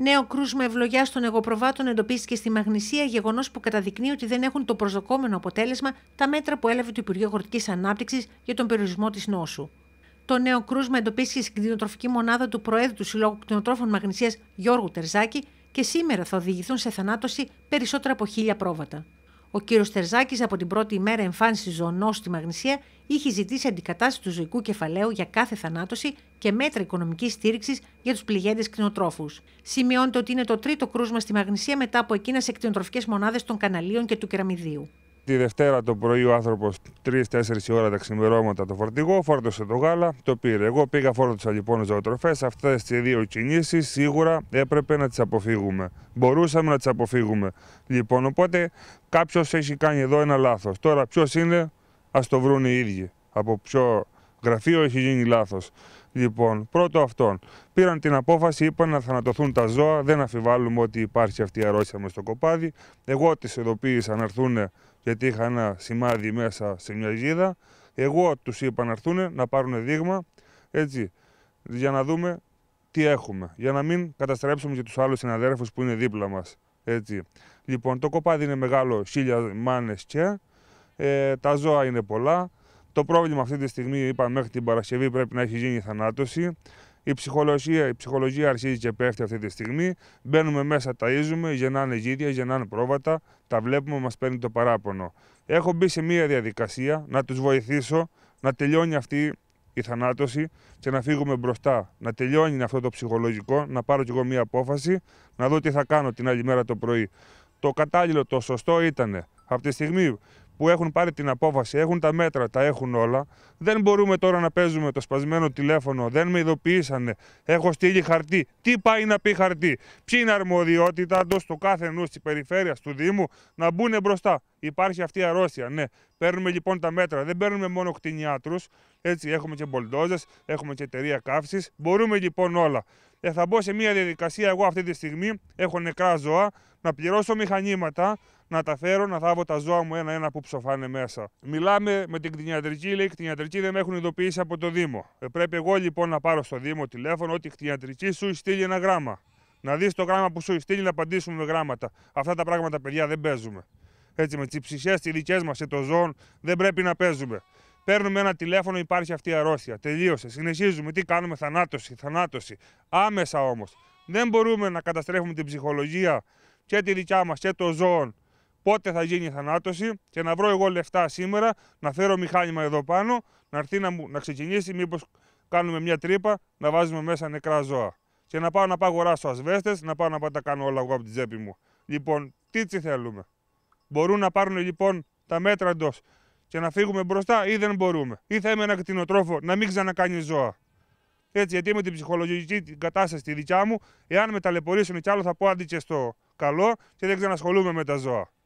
Νέο κρούσμα ευλογιά των εγωπροβάτων εντοπίστηκε στη Μαγνησία, γεγονός που καταδεικνύει ότι δεν έχουν το προσδοκόμενο αποτέλεσμα τα μέτρα που έλαβε το Υπουργείο Αγροτική Ανάπτυξης για τον περιορισμό της νόσου. Το νέο κρούσμα εντοπίστηκε στην κτηνοτροφική μονάδα του Προέδρου του Συλλόγου Κτηνοτρόφων Μαγνησίας Γιώργου Τερζάκη και σήμερα θα οδηγηθούν σε θανάτωση περισσότερα από χίλια πρόβατα. Ο κύριος Τερζάκης από την πρώτη ημέρα εμφάνιση ζωνό στη Μαγνησία είχε ζητήσει αντικατάσταση του ζωικού κεφαλαίου για κάθε θανάτωση και μέτρα οικονομικής στήριξης για τους πληγέντες κτηνοτρόφους. Σημειώνεται ότι είναι το τρίτο κρούσμα στη Μαγνησία μετά από εκείνες σε μονάδες μονάδε των Καναλίων και του Κεραμιδίου. Τη Δευτέρα το πρωί ο άνθρωπος 3-4 ώρα τα ξημερώματα το φορτηγό, φόρτωσε το γάλα, το πήρε. Εγώ πήγα, φόρτωσα λοιπόν ζωοτροφές. Αυτές τι δύο κινήσεις σίγουρα έπρεπε να τις αποφύγουμε. Μπορούσαμε να τις αποφύγουμε. Λοιπόν, οπότε κάποιος έχει κάνει εδώ ένα λάθος. Τώρα ποιος είναι, ας το βρουν οι ίδιοι. Από ποιο γραφείο έχει γίνει λάθος. Λοιπόν, πρώτο αυτόν. Πήραν την απόφαση, είπαν να θανατωθούν τα ζώα. Δεν αφιβάλλουμε ότι υπάρχει αυτή η αρρώστια μες στο κοπάδι. Εγώ τις ειδοποίησα να έρθουν, γιατί είχα ένα σημάδι μέσα σε μια γίδα. Εγώ τους είπα να έρθουν να πάρουν δείγμα. Έτσι, για να δούμε τι έχουμε. Για να μην καταστρέψουμε και τους άλλους συναδέρφους που είναι δίπλα μας. Έτσι. Λοιπόν, το κοπάδι είναι μεγάλο, χίλια μάνες και. Ε, τα ζώα είναι πολλά. Το πρόβλημα αυτή τη στιγμή, είπα, μέχρι την Παρασκευή πρέπει να έχει γίνει η θανάτωση. Η ψυχολογία, η ψυχολογία αρχίζει και πέφτει αυτή τη στιγμή. Μπαίνουμε μέσα, ταΐζουμε, γεννάνε γίδια, γεννάνε πρόβατα, τα βλέπουμε, μας παίρνει το παράπονο. Έχω μπει σε μία διαδικασία να τους βοηθήσω να τελειώνει αυτή η θανάτωση και να φύγουμε μπροστά. Να τελειώνει αυτό το ψυχολογικό, να πάρω κι εγώ μία απόφαση, να δω τι θα κάνω την άλλη μέρα το πρωί. Το κατάλληλο, το σωστό ήταν από τη στιγμή που έχουν πάρει την απόφαση, έχουν τα μέτρα, τα έχουν όλα. Δεν μπορούμε τώρα να παίζουμε το σπασμένο τηλέφωνο, δεν με ειδοποιήσανε. Έχω στείλει χαρτί. Τι πάει να πει χαρτί, Ποιοι είναι αρμοδιότητα εντός του κάθε νου της περιφέρειας του Δήμου να μπουν μπροστά υπάρχει αυτή η αρρώστια. Ναι, παίρνουμε λοιπόν τα μέτρα. Δεν παίρνουμε μόνο κτηνιάτρους. Έτσι, έχουμε και μπολντόζε, έχουμε και εταιρεία καύσης. Μπορούμε λοιπόν όλα. Ε, θα μπω σε μια διαδικασία εγώ αυτή τη στιγμή. Έχω νεκρά ζώα, να πληρώσω μηχανήματα, να τα φέρω, να θάβω τα ζώα μου ένα-ένα που ψοφάνε μέσα. Μιλάμε με την κτηνιατρική, λέει: Κτηνιατρική δεν με έχουν ειδοποιήσει από το Δήμο. Ε, πρέπει εγώ λοιπόν να πάρω στο Δήμο τηλέφωνο ότι η κτηνιατρική σου στείλει ένα γράμμα. Να δεις το γράμμα που σου στείλει να απαντήσουμε με γράμματα. Αυτά τα πράγματα, παιδιά, δεν παίζουμε. Έτσι, με τις ψυχές τις δικέ μα και το ζώο δεν πρέπει να παίζουμε. Παίρνουμε ένα τηλέφωνο, υπάρχει αυτή η αρρώστια. Τελείωσε. Συνεχίζουμε. Τι κάνουμε, θανάτωση, θανάτωση. Άμεσα όμως. Δεν μπορούμε να καταστρέφουμε την ψυχολογία και τη δικιά μας και το ζώων. πότε θα γίνει η θανάτωση και να βρω εγώ λεφτά σήμερα, να φέρω μηχάνημα εδώ πάνω, να έρθει να, μου, να ξεκινήσει, μήπως κάνουμε μια τρύπα, να βάζουμε μέσα νεκρά ζώα. Και να πάω να πάω αγοράσω ασβέστες, να πάω να πάω τα κάνω όλα εγώ από την τσέπη μου. Λοιπόν, τι θέλουμε. Μπορούν να πάρουν λοιπόν τα μέτρα εντός και να φύγουμε μπροστά ή δεν μπορούμε. Ή θα είμαι ένα κτηνοτρόφο να μην ξανακάνεις ζώα. Έτσι, γιατί με την ψυχολογική κατάσταση τη δικιά μου, εάν με ταλαιπωρήσουν κι άλλο, θα πω και στο καλό και δεν ξανασχολούμαι με τα ζώα.